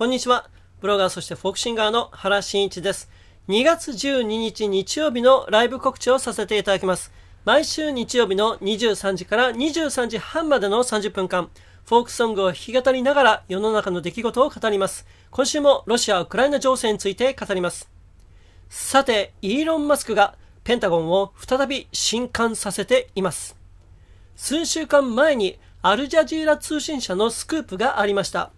こんにちは。ブロガーそしてフォークシンガーの原慎一です。2月12日日曜日のライブ告知をさせていただきます。毎週日曜日の23時から23時半までの30分間、フォークソングを弾き語りながら世の中の出来事を語ります。今週もロシア・ウクライナ情勢について語ります。さて、イーロン・マスクがペンタゴンを再び新刊させています。数週間前にアルジャジーラ通信社のスクープがありました。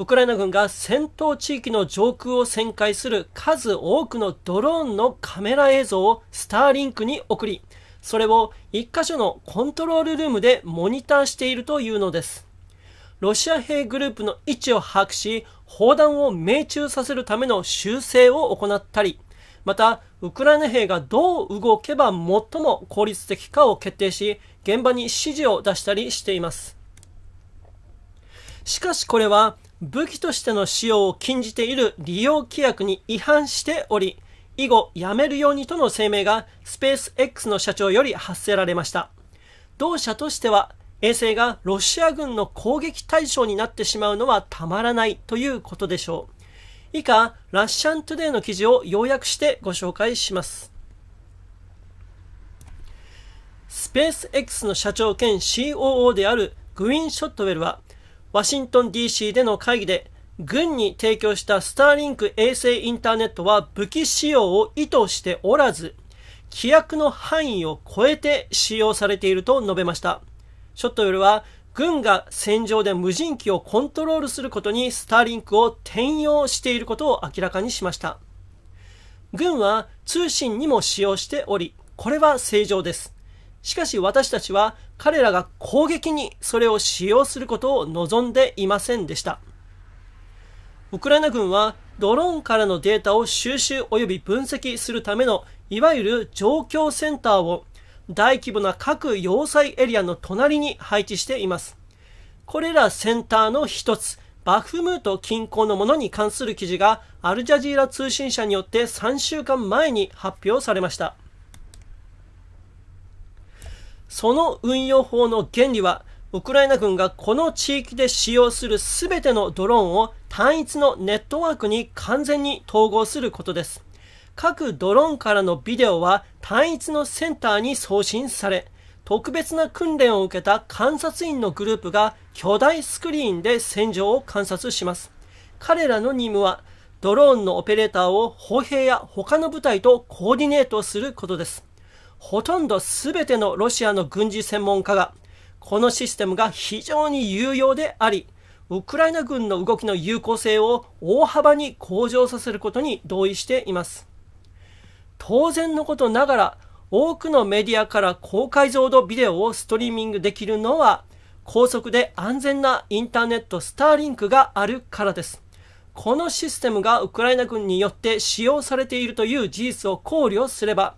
ウクライナ軍が戦闘地域の上空を旋回する数多くのドローンのカメラ映像をスターリンクに送り、それを1箇所のコントロールルームでモニターしているというのです。ロシア兵グループの位置を把握し、砲弾を命中させるための修正を行ったり、また、ウクライナ兵がどう動けば最も効率的かを決定し、現場に指示を出したりしています。しかしこれは武器としての使用を禁じている利用規約に違反しており、以後やめるようにとの声明がスペース X の社長より発せられました。同社としては衛星がロシア軍の攻撃対象になってしまうのはたまらないということでしょう。以下、ラッシャントゥデイの記事を要約してご紹介します。スペース X の社長兼 COO であるグウィン・ショットウェルはワシントン DC での会議で、軍に提供したスターリンク衛星インターネットは武器使用を意図しておらず、規約の範囲を超えて使用されていると述べました。ショットよりは、軍が戦場で無人機をコントロールすることにスターリンクを転用していることを明らかにしました。軍は通信にも使用しており、これは正常です。しかし私たちは彼らが攻撃にそれを使用することを望んでいませんでした。ウクライナ軍はドローンからのデータを収集及び分析するためのいわゆる状況センターを大規模な各要塞エリアの隣に配置しています。これらセンターの一つ、バフムート近郊のものに関する記事がアルジャジーラ通信社によって3週間前に発表されました。その運用法の原理は、ウクライナ軍がこの地域で使用する全てのドローンを単一のネットワークに完全に統合することです。各ドローンからのビデオは単一のセンターに送信され、特別な訓練を受けた観察員のグループが巨大スクリーンで戦場を観察します。彼らの任務は、ドローンのオペレーターを歩兵や他の部隊とコーディネートすることです。ほとんど全てのロシアの軍事専門家が、このシステムが非常に有用であり、ウクライナ軍の動きの有効性を大幅に向上させることに同意しています。当然のことながら、多くのメディアから高解像度ビデオをストリーミングできるのは、高速で安全なインターネットスターリンクがあるからです。このシステムがウクライナ軍によって使用されているという事実を考慮すれば、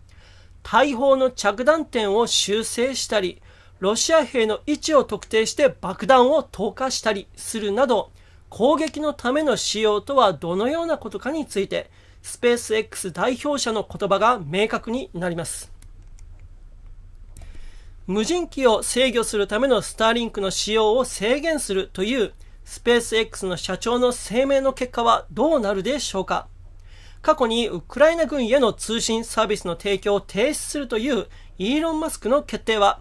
大砲の着弾点を修正したり、ロシア兵の位置を特定して爆弾を投下したりするなど、攻撃のための使用とはどのようなことかについて、スペース X 代表者の言葉が明確になります。無人機を制御するためのスターリンクの使用を制限するというスペース X の社長の声明の結果はどうなるでしょうか過去にウクライナ軍への通信サービスの提供を停止するというイーロン・マスクの決定は、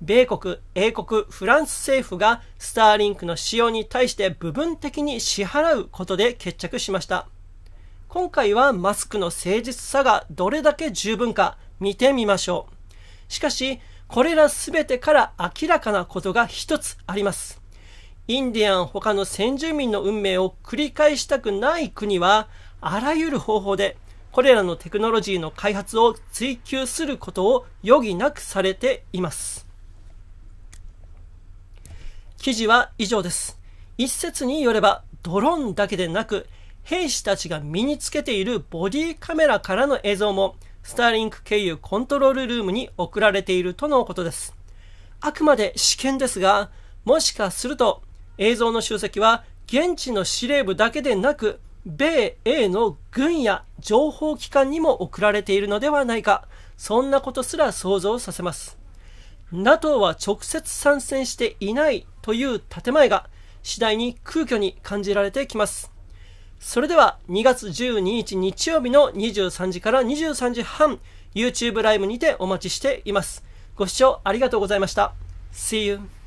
米国、英国、フランス政府がスターリンクの使用に対して部分的に支払うことで決着しました。今回はマスクの誠実さがどれだけ十分か見てみましょう。しかし、これらすべてから明らかなことが一つあります。インディアン他の先住民の運命を繰り返したくない国はあらゆる方法でこれらのテクノロジーの開発を追求することを余儀なくされています。記事は以上です。一説によればドローンだけでなく兵士たちが身につけているボディカメラからの映像もスターリンク経由コントロールルームに送られているとのことです。あくまで試験ですが、もしかすると映像の集積は現地の司令部だけでなく米英の軍や情報機関にも送られているのではないか、そんなことすら想像させます。NATO は直接参戦していないという建前が次第に空虚に感じられてきます。それでは2月12日日曜日の23時から23時半 YouTube ライブにてお待ちしています。ご視聴ありがとうございました。See you!